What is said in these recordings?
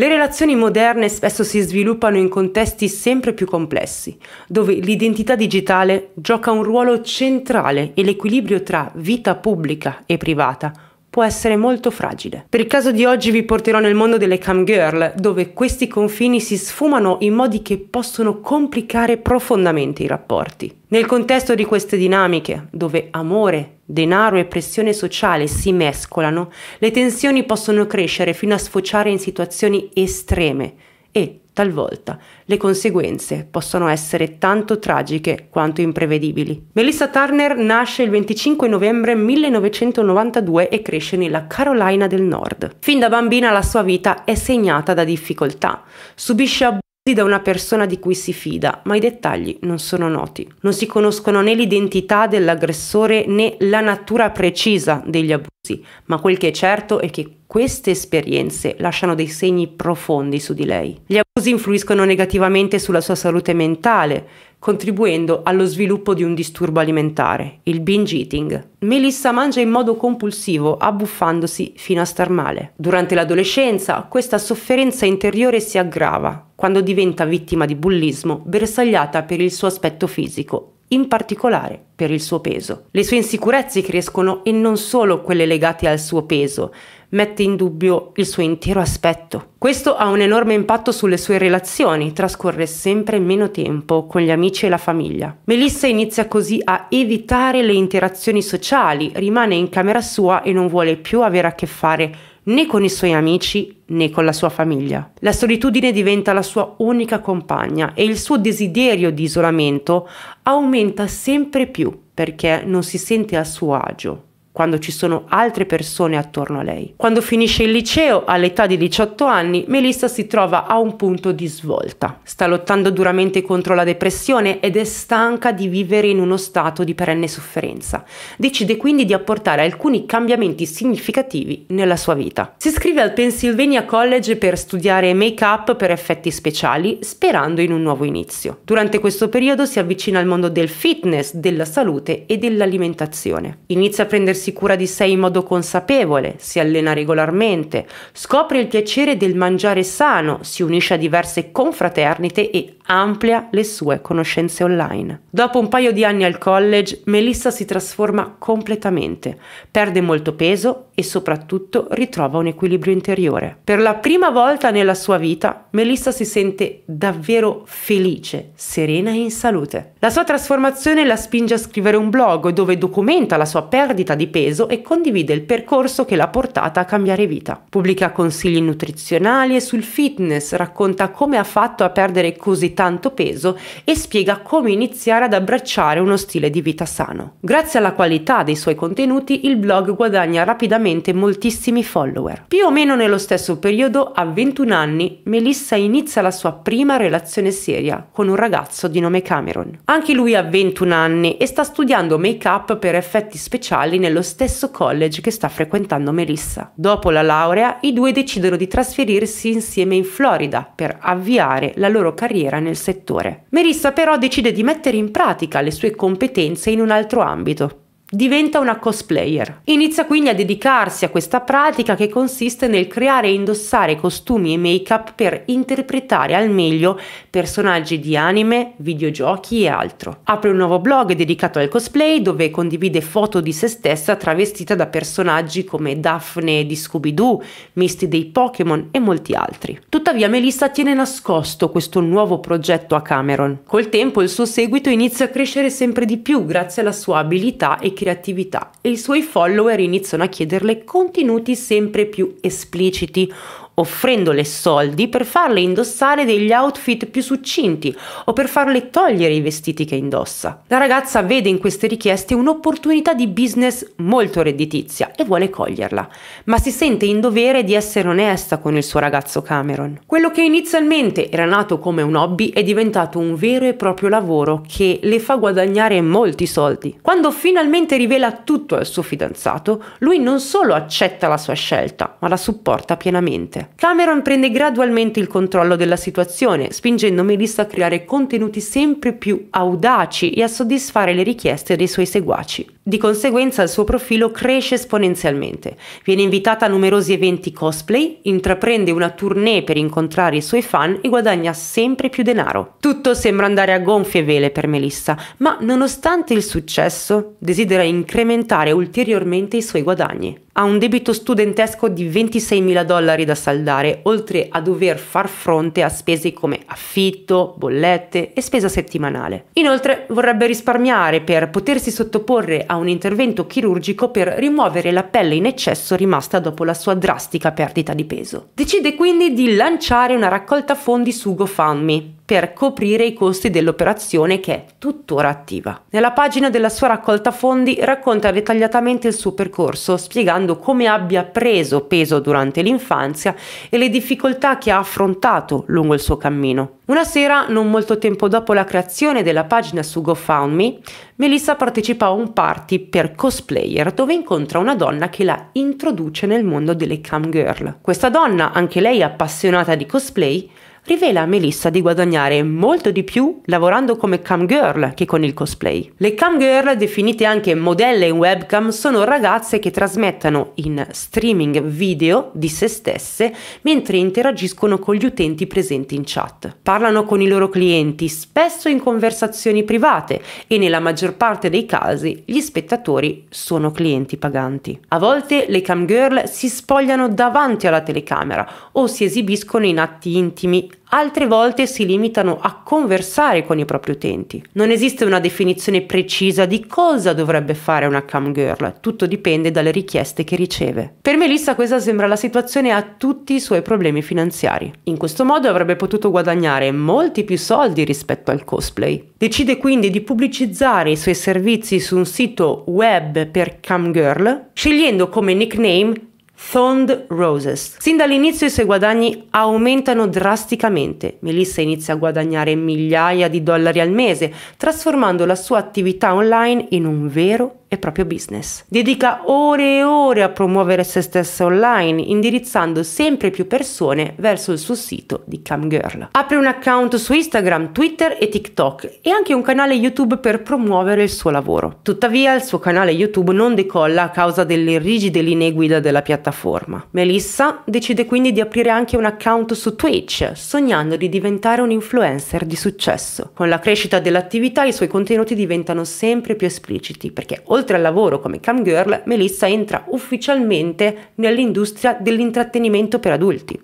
Le relazioni moderne spesso si sviluppano in contesti sempre più complessi, dove l'identità digitale gioca un ruolo centrale e l'equilibrio tra vita pubblica e privata può essere molto fragile. Per il caso di oggi vi porterò nel mondo delle cam girl, dove questi confini si sfumano in modi che possono complicare profondamente i rapporti. Nel contesto di queste dinamiche, dove amore, denaro e pressione sociale si mescolano, le tensioni possono crescere fino a sfociare in situazioni estreme e Talvolta le conseguenze possono essere tanto tragiche quanto imprevedibili. Melissa Turner nasce il 25 novembre 1992 e cresce nella Carolina del Nord. Fin da bambina la sua vita è segnata da difficoltà. Subisce sì da una persona di cui si fida, ma i dettagli non sono noti. Non si conoscono né l'identità dell'aggressore né la natura precisa degli abusi, ma quel che è certo è che queste esperienze lasciano dei segni profondi su di lei. Gli abusi influiscono negativamente sulla sua salute mentale, contribuendo allo sviluppo di un disturbo alimentare, il binge eating. Melissa mangia in modo compulsivo, abbuffandosi fino a star male. Durante l'adolescenza questa sofferenza interiore si aggrava quando diventa vittima di bullismo bersagliata per il suo aspetto fisico in particolare per il suo peso. Le sue insicurezze crescono e non solo quelle legate al suo peso, mette in dubbio il suo intero aspetto. Questo ha un enorme impatto sulle sue relazioni, trascorre sempre meno tempo con gli amici e la famiglia. Melissa inizia così a evitare le interazioni sociali, rimane in camera sua e non vuole più avere a che fare né con i suoi amici né con la sua famiglia. La solitudine diventa la sua unica compagna e il suo desiderio di isolamento aumenta sempre più perché non si sente a suo agio quando ci sono altre persone attorno a lei. Quando finisce il liceo, all'età di 18 anni, Melissa si trova a un punto di svolta. Sta lottando duramente contro la depressione ed è stanca di vivere in uno stato di perenne sofferenza. Decide quindi di apportare alcuni cambiamenti significativi nella sua vita. Si iscrive al Pennsylvania College per studiare make-up per effetti speciali, sperando in un nuovo inizio. Durante questo periodo si avvicina al mondo del fitness, della salute e dell'alimentazione. Inizia a prendersi prendersi cura di sé in modo consapevole, si allena regolarmente, scopre il piacere del mangiare sano, si unisce a diverse confraternite e amplia le sue conoscenze online. Dopo un paio di anni al college, Melissa si trasforma completamente, perde molto peso e soprattutto ritrova un equilibrio interiore. Per la prima volta nella sua vita, Melissa si sente davvero felice, serena e in salute. La sua trasformazione la spinge a scrivere un blog dove documenta la sua perdita di peso peso e condivide il percorso che l'ha portata a cambiare vita. Pubblica consigli nutrizionali e sul fitness, racconta come ha fatto a perdere così tanto peso e spiega come iniziare ad abbracciare uno stile di vita sano. Grazie alla qualità dei suoi contenuti il blog guadagna rapidamente moltissimi follower. Più o meno nello stesso periodo, a 21 anni, Melissa inizia la sua prima relazione seria con un ragazzo di nome Cameron. Anche lui ha 21 anni e sta studiando make-up per effetti speciali nello stesso college che sta frequentando Melissa. Dopo la laurea, i due decidono di trasferirsi insieme in Florida per avviare la loro carriera nel settore. Melissa però decide di mettere in pratica le sue competenze in un altro ambito, Diventa una cosplayer. Inizia quindi a dedicarsi a questa pratica che consiste nel creare e indossare costumi e make-up per interpretare al meglio personaggi di anime, videogiochi e altro. Apre un nuovo blog dedicato al cosplay dove condivide foto di se stessa travestita da personaggi come Daphne di Scooby-Doo, Misty dei Pokémon e molti altri. Tuttavia Melissa tiene nascosto questo nuovo progetto a Cameron. Col tempo il suo seguito inizia a crescere sempre di più grazie alla sua abilità e creatività e i suoi follower iniziano a chiederle contenuti sempre più espliciti offrendole soldi per farle indossare degli outfit più succinti o per farle togliere i vestiti che indossa. La ragazza vede in queste richieste un'opportunità di business molto redditizia e vuole coglierla, ma si sente in dovere di essere onesta con il suo ragazzo Cameron. Quello che inizialmente era nato come un hobby è diventato un vero e proprio lavoro che le fa guadagnare molti soldi. Quando finalmente rivela tutto al suo fidanzato, lui non solo accetta la sua scelta, ma la supporta pienamente. Cameron prende gradualmente il controllo della situazione, spingendo Melissa a creare contenuti sempre più audaci e a soddisfare le richieste dei suoi seguaci. Di conseguenza il suo profilo cresce esponenzialmente. Viene invitata a numerosi eventi cosplay, intraprende una tournée per incontrare i suoi fan e guadagna sempre più denaro. Tutto sembra andare a gonfie vele per Melissa, ma nonostante il successo, desidera incrementare ulteriormente i suoi guadagni. Ha un debito studentesco di 26 mila dollari da saldare, oltre a dover far fronte a spese come affitto, bollette e spesa settimanale. Inoltre vorrebbe risparmiare per potersi sottoporre a un intervento chirurgico per rimuovere la pelle in eccesso rimasta dopo la sua drastica perdita di peso. Decide quindi di lanciare una raccolta fondi su GoFundMe per coprire i costi dell'operazione che è tuttora attiva. Nella pagina della sua raccolta fondi racconta dettagliatamente il suo percorso, spiegando come abbia preso peso durante l'infanzia e le difficoltà che ha affrontato lungo il suo cammino. Una sera, non molto tempo dopo la creazione della pagina su GoFundMe, Melissa partecipa a un party per cosplayer dove incontra una donna che la introduce nel mondo delle cam girl. Questa donna, anche lei appassionata di cosplay, rivela a Melissa di guadagnare molto di più lavorando come cam girl che con il cosplay. Le cam girl, definite anche modelle in webcam, sono ragazze che trasmettono in streaming video di se stesse mentre interagiscono con gli utenti presenti in chat. Parlano con i loro clienti, spesso in conversazioni private e nella maggior parte dei casi gli spettatori sono clienti paganti. A volte le cam girl si spogliano davanti alla telecamera o si esibiscono in atti intimi altre volte si limitano a conversare con i propri utenti. Non esiste una definizione precisa di cosa dovrebbe fare una cam girl, tutto dipende dalle richieste che riceve. Per Melissa questa sembra la situazione a tutti i suoi problemi finanziari. In questo modo avrebbe potuto guadagnare molti più soldi rispetto al cosplay. Decide quindi di pubblicizzare i suoi servizi su un sito web per cam girl, scegliendo come nickname Thorned Roses. Sin dall'inizio i suoi guadagni aumentano drasticamente. Melissa inizia a guadagnare migliaia di dollari al mese, trasformando la sua attività online in un vero e proprio business. Dedica ore e ore a promuovere se stessa online, indirizzando sempre più persone verso il suo sito di Camgirl. Apre un account su Instagram, Twitter e TikTok e anche un canale YouTube per promuovere il suo lavoro. Tuttavia il suo canale YouTube non decolla a causa delle rigide linee guida della piattaforma. Melissa decide quindi di aprire anche un account su Twitch, sognando di diventare un influencer di successo. Con la crescita dell'attività i suoi contenuti diventano sempre più espliciti perché oltre Oltre al lavoro come cam girl, Melissa entra ufficialmente nell'industria dell'intrattenimento per adulti,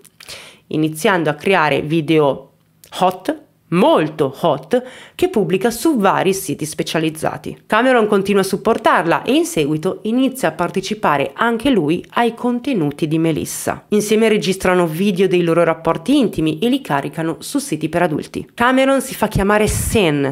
iniziando a creare video hot molto hot che pubblica su vari siti specializzati. Cameron continua a supportarla e in seguito inizia a partecipare anche lui ai contenuti di Melissa. Insieme registrano video dei loro rapporti intimi e li caricano su siti per adulti. Cameron si fa chiamare Sen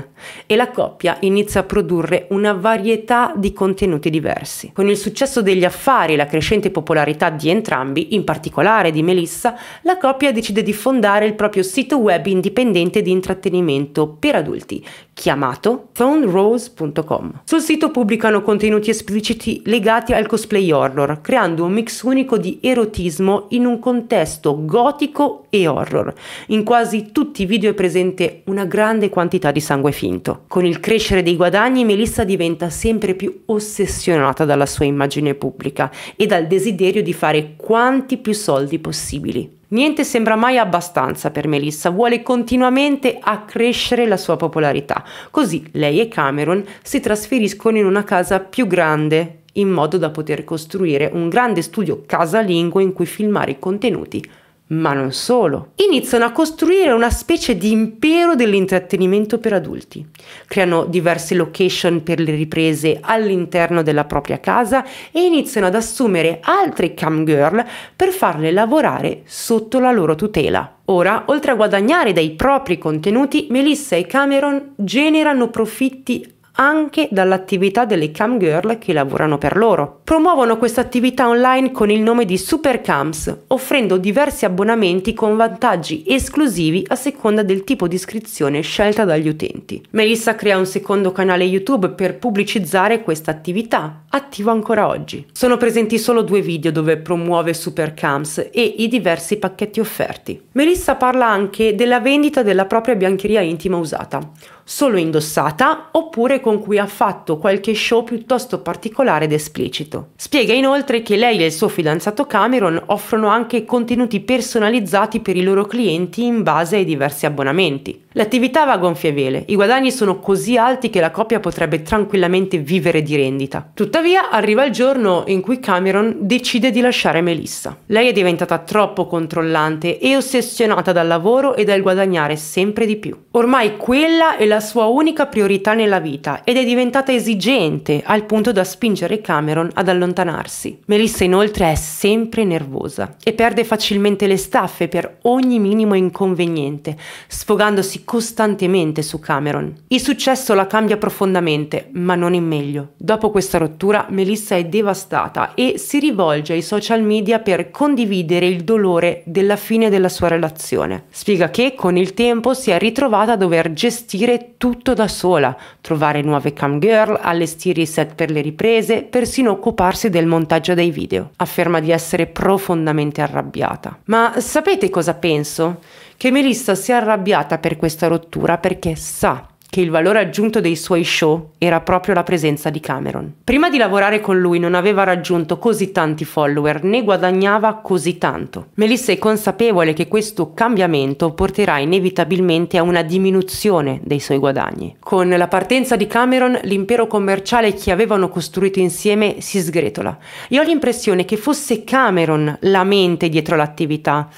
e la coppia inizia a produrre una varietà di contenuti diversi. Con il successo degli affari e la crescente popolarità di entrambi, in particolare di Melissa, la coppia decide di fondare il proprio sito web indipendente di internet intrattenimento per adulti chiamato ThroneRose.com. Sul sito pubblicano contenuti espliciti legati al cosplay horror, creando un mix unico di erotismo in un contesto gotico e horror. In quasi tutti i video è presente una grande quantità di sangue finto. Con il crescere dei guadagni, Melissa diventa sempre più ossessionata dalla sua immagine pubblica e dal desiderio di fare quanti più soldi possibili. Niente sembra mai abbastanza per Melissa, vuole continuamente accrescere la sua popolarità. Così lei e Cameron si trasferiscono in una casa più grande in modo da poter costruire un grande studio casalingo in cui filmare i contenuti ma non solo. Iniziano a costruire una specie di impero dell'intrattenimento per adulti. Creano diverse location per le riprese all'interno della propria casa e iniziano ad assumere altre cam girl per farle lavorare sotto la loro tutela. Ora, oltre a guadagnare dai propri contenuti, Melissa e Cameron generano profitti anche dall'attività delle cam girl che lavorano per loro promuovono questa attività online con il nome di Supercams, offrendo diversi abbonamenti con vantaggi esclusivi a seconda del tipo di iscrizione scelta dagli utenti. Melissa crea un secondo canale YouTube per pubblicizzare questa attività, attivo ancora oggi. Sono presenti solo due video dove promuove Supercams e i diversi pacchetti offerti. Melissa parla anche della vendita della propria biancheria intima usata, solo indossata oppure con cui ha fatto qualche show piuttosto particolare ed esplicito sito. Spiega inoltre che lei e il suo fidanzato Cameron offrono anche contenuti personalizzati per i loro clienti in base ai diversi abbonamenti. L'attività va a gonfie vele, i guadagni sono così alti che la coppia potrebbe tranquillamente vivere di rendita. Tuttavia arriva il giorno in cui Cameron decide di lasciare Melissa. Lei è diventata troppo controllante e ossessionata dal lavoro e dal guadagnare sempre di più. Ormai quella è la sua unica priorità nella vita ed è diventata esigente al punto da spingere Cameron ad ad allontanarsi. Melissa inoltre è sempre nervosa e perde facilmente le staffe per ogni minimo inconveniente, sfogandosi costantemente su Cameron. Il successo la cambia profondamente, ma non in meglio. Dopo questa rottura Melissa è devastata e si rivolge ai social media per condividere il dolore della fine della sua relazione. Spiega che con il tempo si è ritrovata a dover gestire tutto da sola, trovare nuove cam girl, allestire i set per le riprese, persino coprire occuparsi del montaggio dei video. Afferma di essere profondamente arrabbiata. Ma sapete cosa penso? Che Melissa si è arrabbiata per questa rottura perché sa che il valore aggiunto dei suoi show era proprio la presenza di Cameron. Prima di lavorare con lui non aveva raggiunto così tanti follower né guadagnava così tanto. Melissa è consapevole che questo cambiamento porterà inevitabilmente a una diminuzione dei suoi guadagni. Con la partenza di Cameron l'impero commerciale che avevano costruito insieme si sgretola. Io ho l'impressione che fosse Cameron la mente dietro l'attività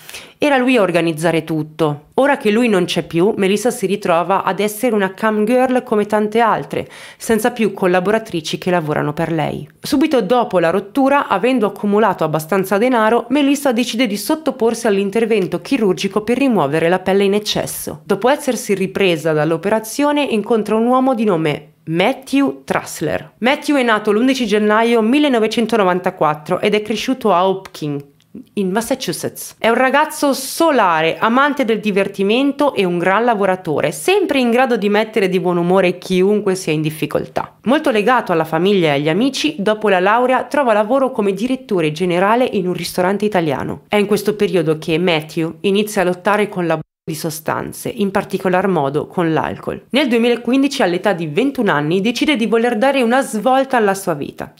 era lui a organizzare tutto. Ora che lui non c'è più, Melissa si ritrova ad essere una cam girl come tante altre, senza più collaboratrici che lavorano per lei. Subito dopo la rottura, avendo accumulato abbastanza denaro, Melissa decide di sottoporsi all'intervento chirurgico per rimuovere la pelle in eccesso. Dopo essersi ripresa dall'operazione, incontra un uomo di nome Matthew Trussler. Matthew è nato l'11 gennaio 1994 ed è cresciuto a Hopkins, in Massachusetts. È un ragazzo solare, amante del divertimento e un gran lavoratore, sempre in grado di mettere di buon umore chiunque sia in difficoltà. Molto legato alla famiglia e agli amici, dopo la laurea trova lavoro come direttore generale in un ristorante italiano. È in questo periodo che Matthew inizia a lottare con la di sostanze, in particolar modo con l'alcol. Nel 2015, all'età di 21 anni, decide di voler dare una svolta alla sua vita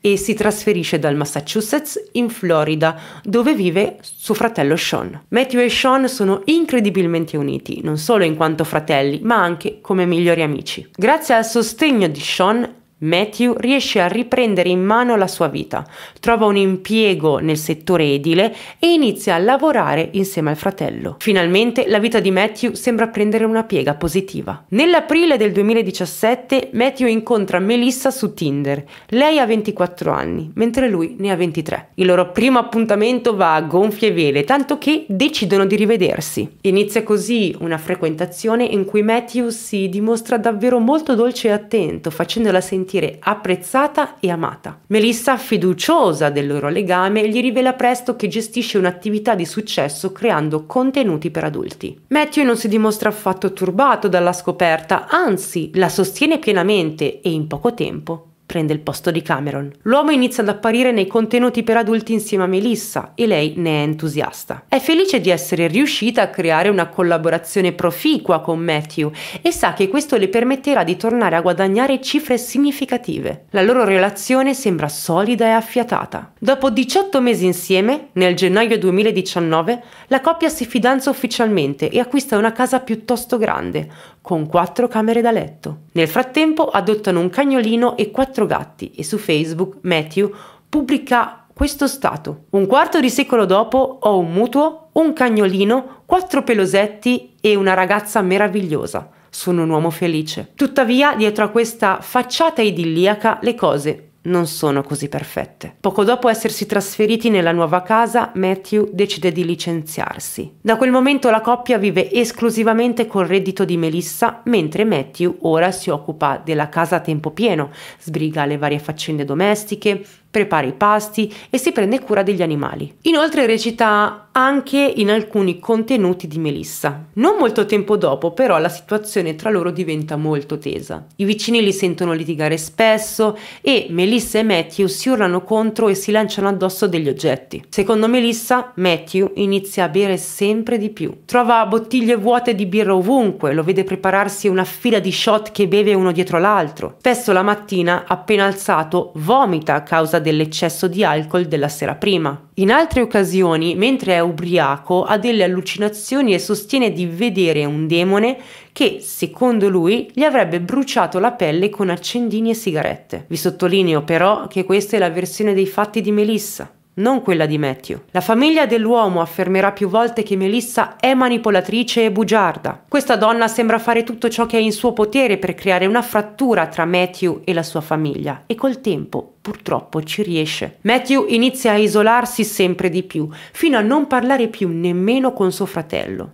e si trasferisce dal Massachusetts in Florida, dove vive suo fratello Sean. Matthew e Sean sono incredibilmente uniti, non solo in quanto fratelli, ma anche come migliori amici. Grazie al sostegno di Sean, Matthew riesce a riprendere in mano la sua vita, trova un impiego nel settore edile e inizia a lavorare insieme al fratello. Finalmente la vita di Matthew sembra prendere una piega positiva. Nell'aprile del 2017 Matthew incontra Melissa su Tinder. Lei ha 24 anni, mentre lui ne ha 23. Il loro primo appuntamento va a gonfie vele, tanto che decidono di rivedersi. Inizia così una frequentazione in cui Matthew si dimostra davvero molto dolce e attento, facendola sentire sentire apprezzata e amata. Melissa, fiduciosa del loro legame, gli rivela presto che gestisce un'attività di successo creando contenuti per adulti. Matthew non si dimostra affatto turbato dalla scoperta, anzi la sostiene pienamente e in poco tempo prende il posto di Cameron. L'uomo inizia ad apparire nei contenuti per adulti insieme a Melissa e lei ne è entusiasta. È felice di essere riuscita a creare una collaborazione proficua con Matthew e sa che questo le permetterà di tornare a guadagnare cifre significative. La loro relazione sembra solida e affiatata. Dopo 18 mesi insieme, nel gennaio 2019, la coppia si fidanza ufficialmente e acquista una casa piuttosto grande, con quattro camere da letto. Nel frattempo adottano un cagnolino e quattro Gatti e su Facebook Matthew pubblica questo stato. Un quarto di secolo dopo ho un mutuo, un cagnolino, quattro pelosetti e una ragazza meravigliosa. Sono un uomo felice. Tuttavia, dietro a questa facciata idilliaca, le cose non sono così perfette. Poco dopo essersi trasferiti nella nuova casa, Matthew decide di licenziarsi. Da quel momento la coppia vive esclusivamente col reddito di Melissa, mentre Matthew ora si occupa della casa a tempo pieno, sbriga le varie faccende domestiche, prepara i pasti e si prende cura degli animali. Inoltre recita anche in alcuni contenuti di Melissa. Non molto tempo dopo però la situazione tra loro diventa molto tesa. I vicini li sentono litigare spesso e Melissa e Matthew si urlano contro e si lanciano addosso degli oggetti. Secondo Melissa, Matthew inizia a bere sempre di più. Trova bottiglie vuote di birra ovunque, lo vede prepararsi una fila di shot che beve uno dietro l'altro. Spesso la mattina, appena alzato, vomita a causa causa dell'eccesso di alcol della sera prima. In altre occasioni, mentre è ubriaco, ha delle allucinazioni e sostiene di vedere un demone che, secondo lui, gli avrebbe bruciato la pelle con accendini e sigarette. Vi sottolineo però che questa è la versione dei fatti di Melissa non quella di Matthew. La famiglia dell'uomo affermerà più volte che Melissa è manipolatrice e bugiarda. Questa donna sembra fare tutto ciò che è in suo potere per creare una frattura tra Matthew e la sua famiglia e col tempo purtroppo ci riesce. Matthew inizia a isolarsi sempre di più, fino a non parlare più nemmeno con suo fratello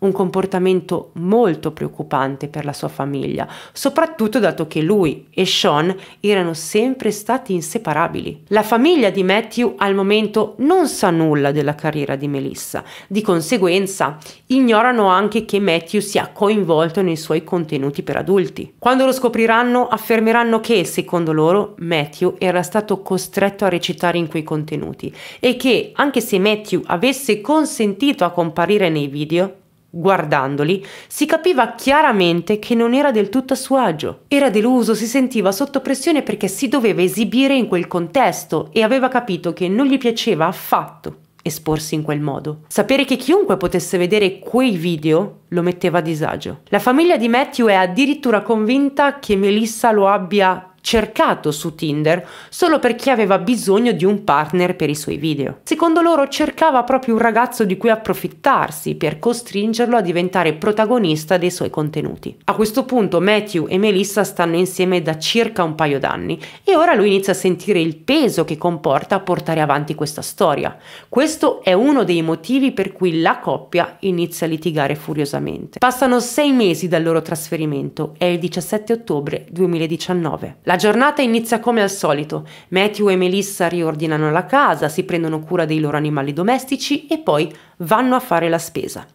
un comportamento molto preoccupante per la sua famiglia, soprattutto dato che lui e Sean erano sempre stati inseparabili. La famiglia di Matthew al momento non sa nulla della carriera di Melissa, di conseguenza ignorano anche che Matthew sia coinvolto nei suoi contenuti per adulti. Quando lo scopriranno affermeranno che, secondo loro, Matthew era stato costretto a recitare in quei contenuti e che, anche se Matthew avesse consentito a comparire nei video, Guardandoli, si capiva chiaramente che non era del tutto a suo agio. Era deluso, si sentiva sotto pressione perché si doveva esibire in quel contesto e aveva capito che non gli piaceva affatto esporsi in quel modo. Sapere che chiunque potesse vedere quei video lo metteva a disagio. La famiglia di Matthew è addirittura convinta che Melissa lo abbia cercato su Tinder solo per chi aveva bisogno di un partner per i suoi video. Secondo loro cercava proprio un ragazzo di cui approfittarsi per costringerlo a diventare protagonista dei suoi contenuti. A questo punto Matthew e Melissa stanno insieme da circa un paio d'anni e ora lui inizia a sentire il peso che comporta portare avanti questa storia. Questo è uno dei motivi per cui la coppia inizia a litigare furiosamente. Passano sei mesi dal loro trasferimento, è il 17 ottobre 2019. La la giornata inizia come al solito. Matthew e Melissa riordinano la casa, si prendono cura dei loro animali domestici e poi vanno a fare la spesa.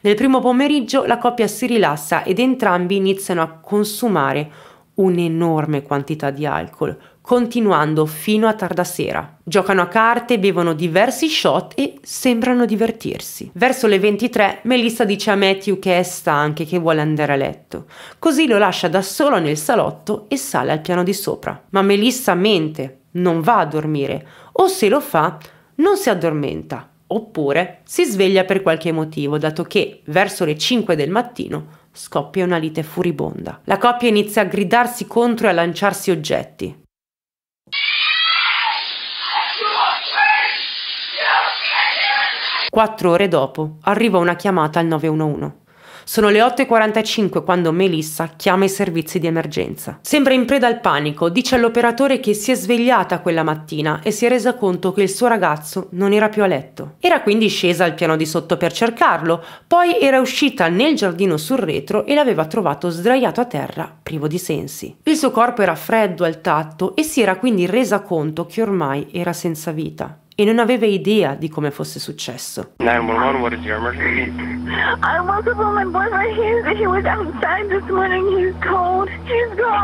Nel primo pomeriggio la coppia si rilassa ed entrambi iniziano a consumare un'enorme quantità di alcol, continuando fino a tarda sera. Giocano a carte, bevono diversi shot e sembrano divertirsi. Verso le 23 Melissa dice a Matthew che è stanca e che vuole andare a letto, così lo lascia da solo nel salotto e sale al piano di sopra. Ma Melissa mente, non va a dormire o se lo fa non si addormenta oppure si sveglia per qualche motivo, dato che verso le 5 del mattino scoppia una lite furibonda. La coppia inizia a gridarsi contro e a lanciarsi oggetti. Quattro ore dopo arriva una chiamata al 911. Sono le 8.45 quando Melissa chiama i servizi di emergenza. Sembra in preda al panico, dice all'operatore che si è svegliata quella mattina e si è resa conto che il suo ragazzo non era più a letto. Era quindi scesa al piano di sotto per cercarlo, poi era uscita nel giardino sul retro e l'aveva trovato sdraiato a terra, privo di sensi. Il suo corpo era freddo al tatto e si era quindi resa conto che ormai era senza vita e non aveva idea di come fosse successo. 911,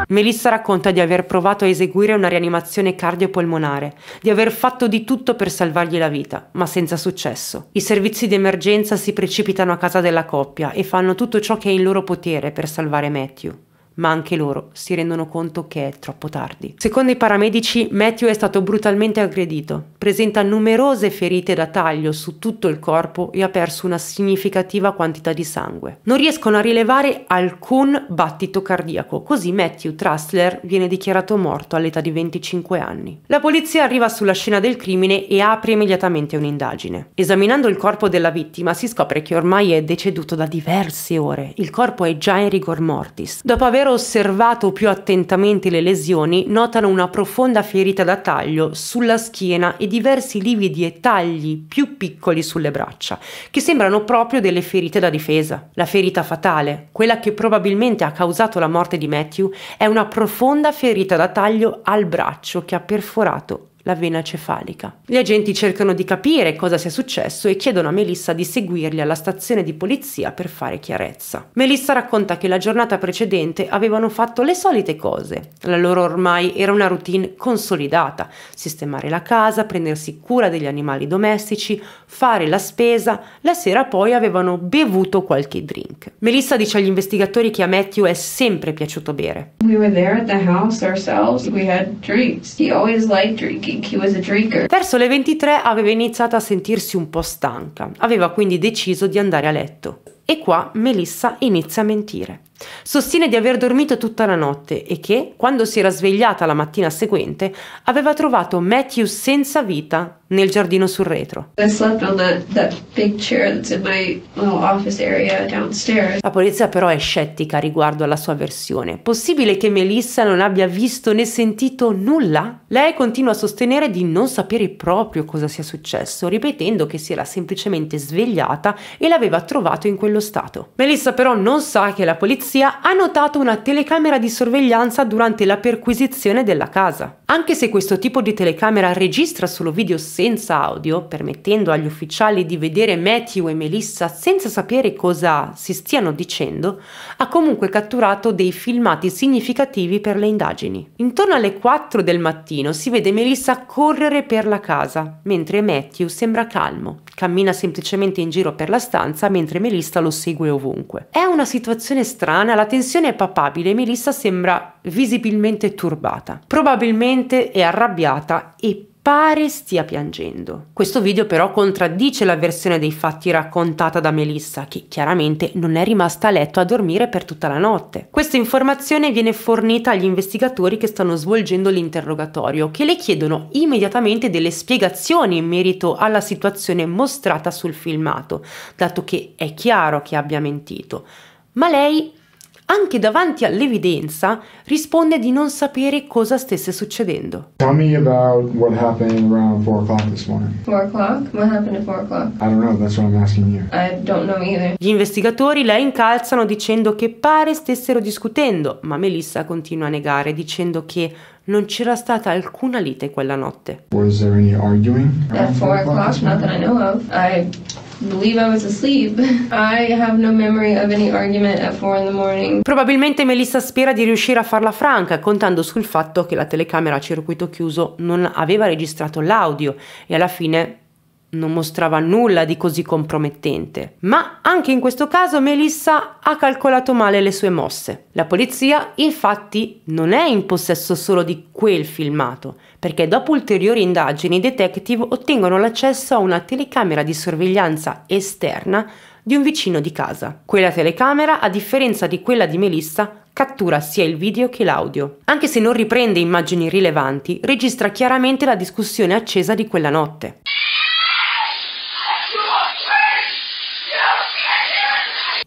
Melissa racconta di aver provato a eseguire una rianimazione cardiopolmonare, di aver fatto di tutto per salvargli la vita, ma senza successo. I servizi di emergenza si precipitano a casa della coppia e fanno tutto ciò che è in loro potere per salvare Matthew ma anche loro si rendono conto che è troppo tardi. Secondo i paramedici, Matthew è stato brutalmente aggredito, presenta numerose ferite da taglio su tutto il corpo e ha perso una significativa quantità di sangue. Non riescono a rilevare alcun battito cardiaco, così Matthew Trustler viene dichiarato morto all'età di 25 anni. La polizia arriva sulla scena del crimine e apre immediatamente un'indagine. Esaminando il corpo della vittima si scopre che ormai è deceduto da diverse ore, il corpo è già in rigor mortis. Dopo aver aver osservato più attentamente le lesioni, notano una profonda ferita da taglio sulla schiena e diversi lividi e tagli più piccoli sulle braccia, che sembrano proprio delle ferite da difesa. La ferita fatale, quella che probabilmente ha causato la morte di Matthew, è una profonda ferita da taglio al braccio che ha perforato la vena cefalica. Gli agenti cercano di capire cosa sia successo e chiedono a Melissa di seguirli alla stazione di polizia per fare chiarezza. Melissa racconta che la giornata precedente avevano fatto le solite cose. La loro ormai era una routine consolidata, sistemare la casa, prendersi cura degli animali domestici, fare la spesa, la sera poi avevano bevuto qualche drink. Melissa dice agli investigatori che a Matthew è sempre piaciuto bere. We were there at the house ourselves, we had drinks. He always liked drinking. Verso le 23 aveva iniziato a sentirsi un po' stanca, aveva quindi deciso di andare a letto. E qua Melissa inizia a mentire. Sostiene di aver dormito tutta la notte e che, quando si era svegliata la mattina seguente, aveva trovato Matthew senza vita nel giardino sul retro. la polizia però è scettica riguardo alla sua versione. Possibile che Melissa non abbia visto né sentito nulla? Lei continua a sostenere di non sapere proprio cosa sia successo, ripetendo che si era semplicemente svegliata e l'aveva trovato in quello dello Stato. Melissa però non sa che la polizia ha notato una telecamera di sorveglianza durante la perquisizione della casa. Anche se questo tipo di telecamera registra solo video senza audio, permettendo agli ufficiali di vedere Matthew e Melissa senza sapere cosa si stiano dicendo, ha comunque catturato dei filmati significativi per le indagini. Intorno alle 4 del mattino si vede Melissa correre per la casa, mentre Matthew sembra calmo, cammina semplicemente in giro per la stanza mentre Melissa lo lo segue ovunque. È una situazione strana, la tensione è papabile e Melissa sembra visibilmente turbata. Probabilmente è arrabbiata e pare stia piangendo. Questo video però contraddice la versione dei fatti raccontata da Melissa, che chiaramente non è rimasta a letto a dormire per tutta la notte. Questa informazione viene fornita agli investigatori che stanno svolgendo l'interrogatorio, che le chiedono immediatamente delle spiegazioni in merito alla situazione mostrata sul filmato, dato che è chiaro che abbia mentito. Ma lei anche davanti all'evidenza, risponde di non sapere cosa stesse succedendo. Tell me about what happened around 4 o'clock this morning. 4 o'clock? What happened at 4 o'clock? I don't know, that's what I'm asking you. I don't know either. Gli investigatori la incalzano dicendo che pare stessero discutendo, ma Melissa continua a negare dicendo che non c'era stata alcuna lite quella notte. Was there any arguing? At 4 o'clock? Not that I know of. I Probabilmente Melissa spera di riuscire a farla franca, contando sul fatto che la telecamera a circuito chiuso non aveva registrato l'audio e alla fine non mostrava nulla di così compromettente. Ma anche in questo caso Melissa ha calcolato male le sue mosse. La polizia infatti non è in possesso solo di quel filmato, perché dopo ulteriori indagini i detective ottengono l'accesso a una telecamera di sorveglianza esterna di un vicino di casa. Quella telecamera, a differenza di quella di Melissa, cattura sia il video che l'audio. Anche se non riprende immagini rilevanti, registra chiaramente la discussione accesa di quella notte.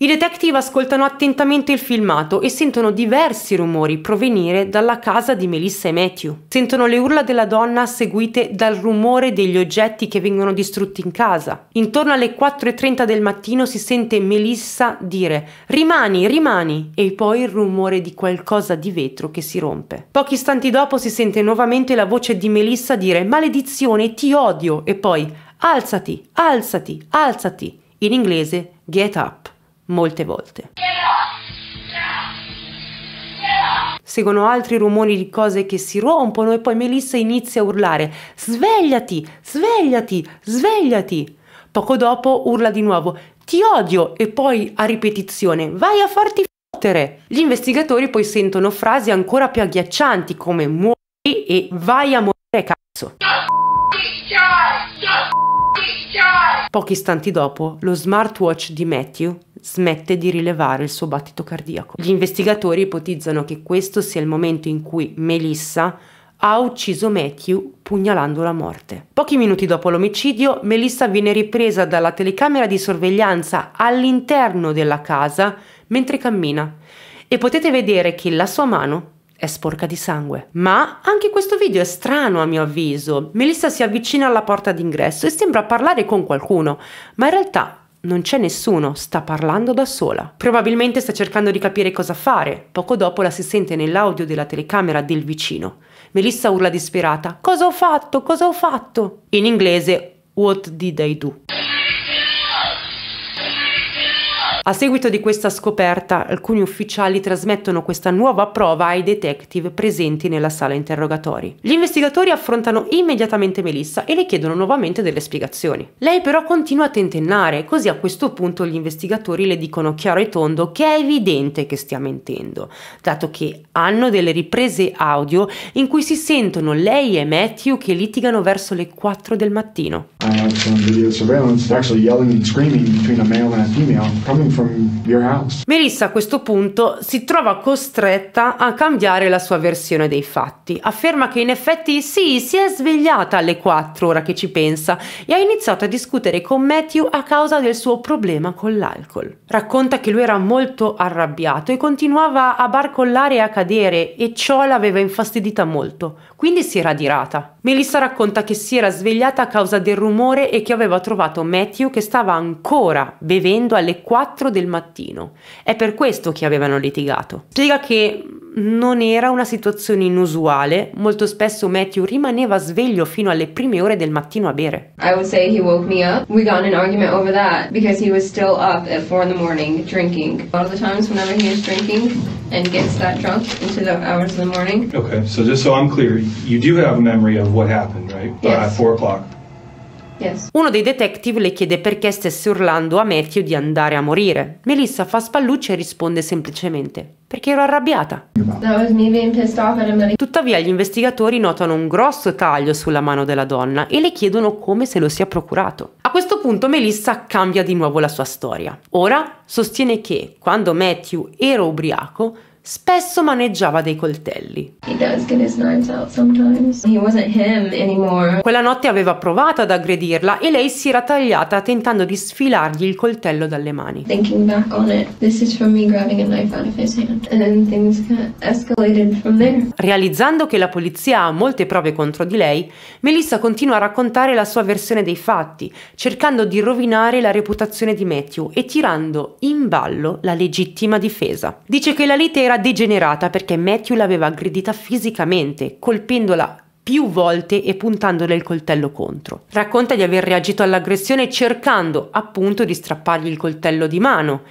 I detective ascoltano attentamente il filmato e sentono diversi rumori provenire dalla casa di Melissa e Matthew. Sentono le urla della donna seguite dal rumore degli oggetti che vengono distrutti in casa. Intorno alle 4.30 del mattino si sente Melissa dire rimani, rimani e poi il rumore di qualcosa di vetro che si rompe. Pochi istanti dopo si sente nuovamente la voce di Melissa dire maledizione, ti odio e poi alzati, alzati, alzati, in inglese get up molte volte. Seguono altri rumori di cose che si rompono e poi Melissa inizia a urlare Svegliati, svegliati, svegliati! Poco dopo urla di nuovo Ti odio! E poi a ripetizione Vai a farti fottere! Gli investigatori poi sentono frasi ancora più agghiaccianti come Muori e vai a morire cazzo! Pochi istanti dopo, lo smartwatch di Matthew smette di rilevare il suo battito cardiaco. Gli investigatori ipotizzano che questo sia il momento in cui Melissa ha ucciso Matthew pugnalandolo a morte. Pochi minuti dopo l'omicidio, Melissa viene ripresa dalla telecamera di sorveglianza all'interno della casa mentre cammina e potete vedere che la sua mano è sporca di sangue. Ma anche questo video è strano a mio avviso. Melissa si avvicina alla porta d'ingresso e sembra parlare con qualcuno, ma in realtà non c'è nessuno, sta parlando da sola. Probabilmente sta cercando di capire cosa fare. Poco dopo la si sente nell'audio della telecamera del vicino. Melissa urla disperata: Cosa ho fatto? Cosa ho fatto? In inglese, What did I do? A seguito di questa scoperta, alcuni ufficiali trasmettono questa nuova prova ai detective presenti nella sala interrogatori. Gli investigatori affrontano immediatamente Melissa e le chiedono nuovamente delle spiegazioni. Lei però continua a tentennare, così a questo punto gli investigatori le dicono chiaro e tondo che è evidente che stia mentendo, dato che hanno delle riprese audio in cui si sentono lei e Matthew che litigano verso le 4 del mattino. I have some video surveillance, actually yelling and screaming between a male and a female coming Melissa a questo punto si trova costretta a cambiare la sua versione dei fatti. Afferma che in effetti sì, si è svegliata alle 4 ora che ci pensa e ha iniziato a discutere con Matthew a causa del suo problema con l'alcol. Racconta che lui era molto arrabbiato e continuava a barcollare e a cadere e ciò l'aveva infastidita molto quindi si era adirata. Melissa racconta che si era svegliata a causa del rumore e che aveva trovato Matthew che stava ancora bevendo alle 4 del mattino. È per questo che avevano litigato. Spiega che non era una situazione inusuale, molto spesso Matthew rimaneva sveglio fino alle prime ore del mattino a bere. I would say he woke me up. We got in an argument over that because he was still up at 4 in the morning drinking. A lot of the times whenever he is drinking and gets that drunk into the hours of the morning. Okay, so just so I'm clear, you do have a memory of what happened, right? Uh, yes. At 4 o'clock. Uno dei detective le chiede perché stesse urlando a Matthew di andare a morire. Melissa fa spallucce e risponde semplicemente perché ero arrabbiata. Tuttavia gli investigatori notano un grosso taglio sulla mano della donna e le chiedono come se lo sia procurato. A questo punto Melissa cambia di nuovo la sua storia. Ora sostiene che quando Matthew era ubriaco spesso maneggiava dei coltelli. Quella notte aveva provato ad aggredirla e lei si era tagliata tentando di sfilargli il coltello dalle mani. Realizzando che la polizia ha molte prove contro di lei, Melissa continua a raccontare la sua versione dei fatti, cercando di rovinare la reputazione di Matthew e tirando in ballo la legittima difesa. Dice che la lite era era degenerata perché Matthew l'aveva aggredita fisicamente, colpendola più volte e puntandole il coltello contro. Racconta di aver reagito all'aggressione cercando appunto di strappargli il coltello di mano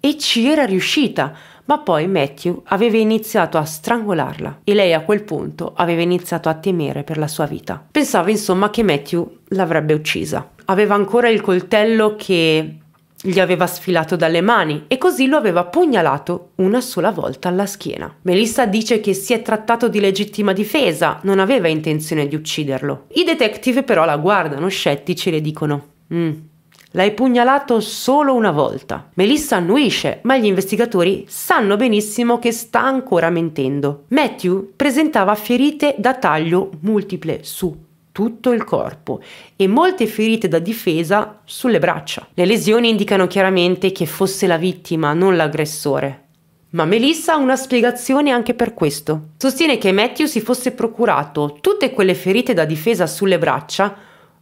e ci era riuscita, ma poi Matthew aveva iniziato a strangolarla e lei a quel punto aveva iniziato a temere per la sua vita. Pensava insomma che Matthew l'avrebbe uccisa. Aveva ancora il coltello che gli aveva sfilato dalle mani e così lo aveva pugnalato una sola volta alla schiena. Melissa dice che si è trattato di legittima difesa, non aveva intenzione di ucciderlo. I detective però la guardano scettici e le dicono mm, L'hai pugnalato solo una volta. Melissa annuisce, ma gli investigatori sanno benissimo che sta ancora mentendo. Matthew presentava ferite da taglio multiple su tutto il corpo e molte ferite da difesa sulle braccia. Le lesioni indicano chiaramente che fosse la vittima, non l'aggressore. Ma Melissa ha una spiegazione anche per questo. Sostiene che Matthew si fosse procurato tutte quelle ferite da difesa sulle braccia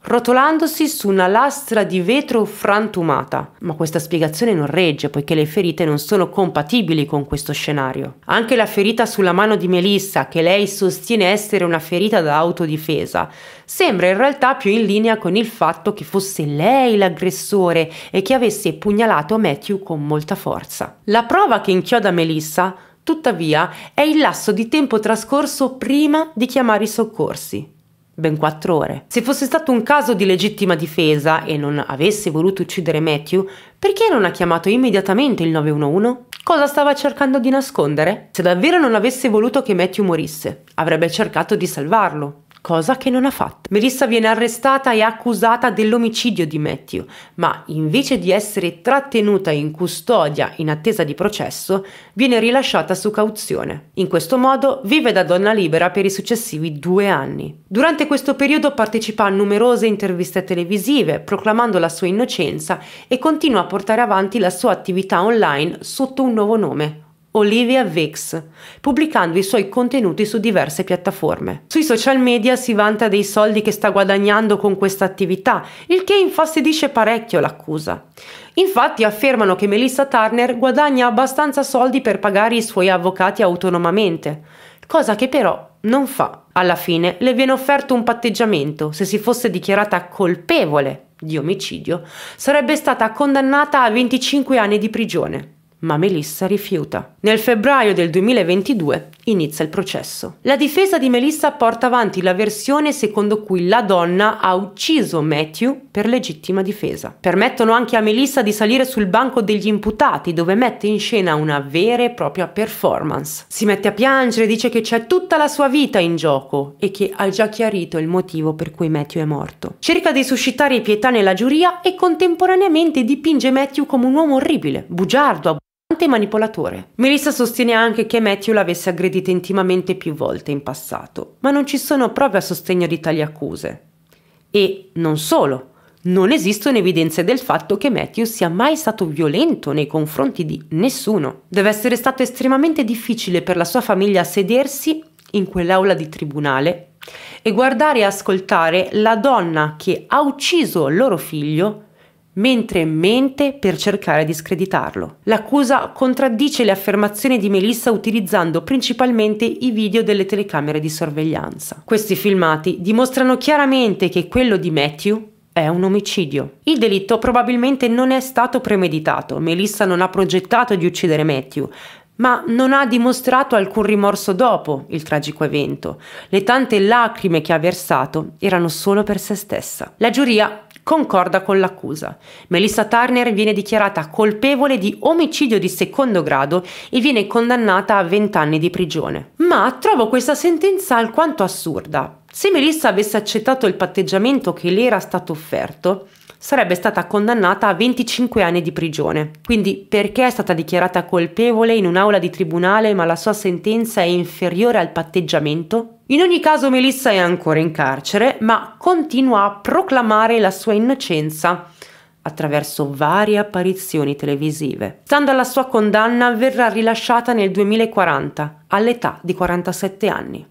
rotolandosi su una lastra di vetro frantumata. Ma questa spiegazione non regge, poiché le ferite non sono compatibili con questo scenario. Anche la ferita sulla mano di Melissa, che lei sostiene essere una ferita da autodifesa, sembra in realtà più in linea con il fatto che fosse lei l'aggressore e che avesse pugnalato Matthew con molta forza. La prova che inchioda Melissa Tuttavia, è il lasso di tempo trascorso prima di chiamare i soccorsi ben quattro ore. Se fosse stato un caso di legittima difesa e non avesse voluto uccidere Matthew, perché non ha chiamato immediatamente il 911? Cosa stava cercando di nascondere? Se davvero non avesse voluto che Matthew morisse, avrebbe cercato di salvarlo cosa che non ha fatto. Melissa viene arrestata e accusata dell'omicidio di Matthew, ma invece di essere trattenuta in custodia in attesa di processo, viene rilasciata su cauzione. In questo modo vive da donna libera per i successivi due anni. Durante questo periodo partecipa a numerose interviste televisive, proclamando la sua innocenza e continua a portare avanti la sua attività online sotto un nuovo nome, Olivia Vix, pubblicando i suoi contenuti su diverse piattaforme. Sui social media si vanta dei soldi che sta guadagnando con questa attività, il che infastidisce parecchio l'accusa. Infatti affermano che Melissa Turner guadagna abbastanza soldi per pagare i suoi avvocati autonomamente, cosa che però non fa. Alla fine le viene offerto un patteggiamento, se si fosse dichiarata colpevole di omicidio, sarebbe stata condannata a 25 anni di prigione ma Melissa rifiuta. Nel febbraio del 2022 inizia il processo. La difesa di Melissa porta avanti la versione secondo cui la donna ha ucciso Matthew per legittima difesa. Permettono anche a Melissa di salire sul banco degli imputati dove mette in scena una vera e propria performance. Si mette a piangere, dice che c'è tutta la sua vita in gioco e che ha già chiarito il motivo per cui Matthew è morto. Cerca di suscitare pietà nella giuria e contemporaneamente dipinge Matthew come un uomo orribile, bugiardo, arrogante e manipolatore. Melissa sostiene anche che Matthew l'avesse aggredita intimamente più volte in passato, ma non ci sono prove a sostegno di tali accuse. E non solo, non esistono evidenze del fatto che Matthew sia mai stato violento nei confronti di nessuno. Deve essere stato estremamente difficile per la sua famiglia sedersi in quell'aula di tribunale e guardare e ascoltare la donna che ha ucciso loro figlio mentre mente per cercare di screditarlo. L'accusa contraddice le affermazioni di Melissa utilizzando principalmente i video delle telecamere di sorveglianza. Questi filmati dimostrano chiaramente che quello di Matthew è un omicidio. Il delitto probabilmente non è stato premeditato, Melissa non ha progettato di uccidere Matthew, ma non ha dimostrato alcun rimorso dopo il tragico evento. Le tante lacrime che ha versato erano solo per se stessa. La giuria concorda con l'accusa. Melissa Turner viene dichiarata colpevole di omicidio di secondo grado e viene condannata a 20 anni di prigione. Ma trovo questa sentenza alquanto assurda. Se Melissa avesse accettato il patteggiamento che le era stato offerto, sarebbe stata condannata a 25 anni di prigione. Quindi perché è stata dichiarata colpevole in un'aula di tribunale ma la sua sentenza è inferiore al patteggiamento? In ogni caso Melissa è ancora in carcere, ma continua a proclamare la sua innocenza attraverso varie apparizioni televisive. Stando alla sua condanna, verrà rilasciata nel 2040, all'età di 47 anni.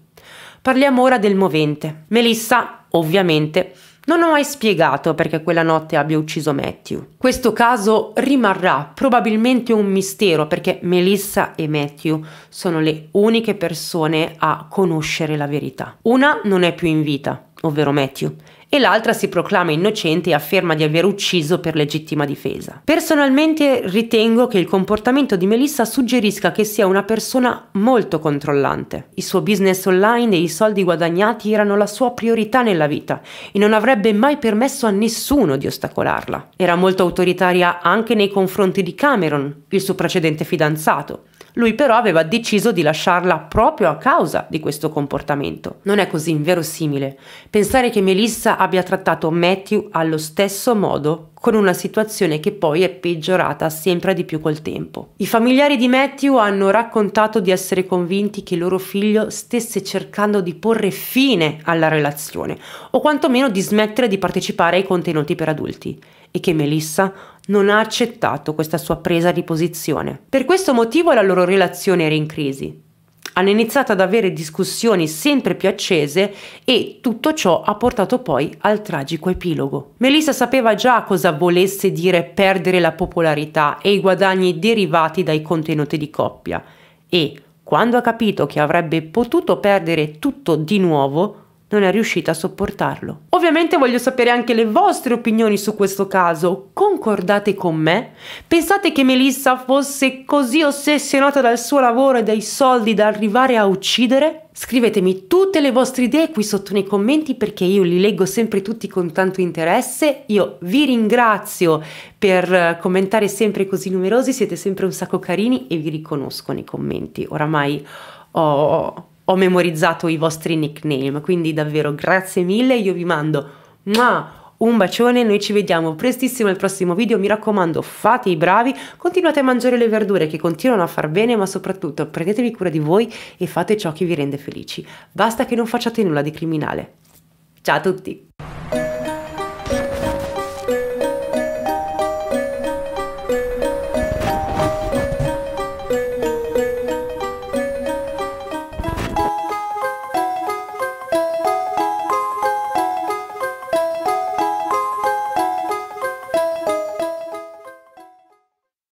Parliamo ora del movente. Melissa, ovviamente, non ho mai spiegato perché quella notte abbia ucciso Matthew. Questo caso rimarrà probabilmente un mistero perché Melissa e Matthew sono le uniche persone a conoscere la verità. Una non è più in vita, ovvero Matthew, e l'altra si proclama innocente e afferma di aver ucciso per legittima difesa. Personalmente ritengo che il comportamento di Melissa suggerisca che sia una persona molto controllante. Il suo business online e i soldi guadagnati erano la sua priorità nella vita e non avrebbe mai permesso a nessuno di ostacolarla. Era molto autoritaria anche nei confronti di Cameron, il suo precedente fidanzato, lui però aveva deciso di lasciarla proprio a causa di questo comportamento. Non è così inverosimile pensare che Melissa abbia trattato Matthew allo stesso modo con una situazione che poi è peggiorata sempre di più col tempo. I familiari di Matthew hanno raccontato di essere convinti che loro figlio stesse cercando di porre fine alla relazione o quantomeno di smettere di partecipare ai contenuti per adulti e che Melissa non ha accettato questa sua presa di posizione. Per questo motivo la loro relazione era in crisi. Hanno iniziato ad avere discussioni sempre più accese e tutto ciò ha portato poi al tragico epilogo. Melissa sapeva già cosa volesse dire perdere la popolarità e i guadagni derivati dai contenuti di coppia e, quando ha capito che avrebbe potuto perdere tutto di nuovo, non è riuscita a sopportarlo. Ovviamente voglio sapere anche le vostre opinioni su questo caso. Concordate con me? Pensate che Melissa fosse così ossessionata dal suo lavoro e dai soldi da arrivare a uccidere? Scrivetemi tutte le vostre idee qui sotto nei commenti perché io li leggo sempre tutti con tanto interesse. Io vi ringrazio per eh, commentare sempre così numerosi, siete sempre un sacco carini e vi riconosco nei commenti. Oramai ho ho memorizzato i vostri nickname, quindi davvero grazie mille, io vi mando mua, un bacione, noi ci vediamo prestissimo al prossimo video, mi raccomando fate i bravi, continuate a mangiare le verdure che continuano a far bene, ma soprattutto prendetevi cura di voi e fate ciò che vi rende felici, basta che non facciate nulla di criminale. Ciao a tutti!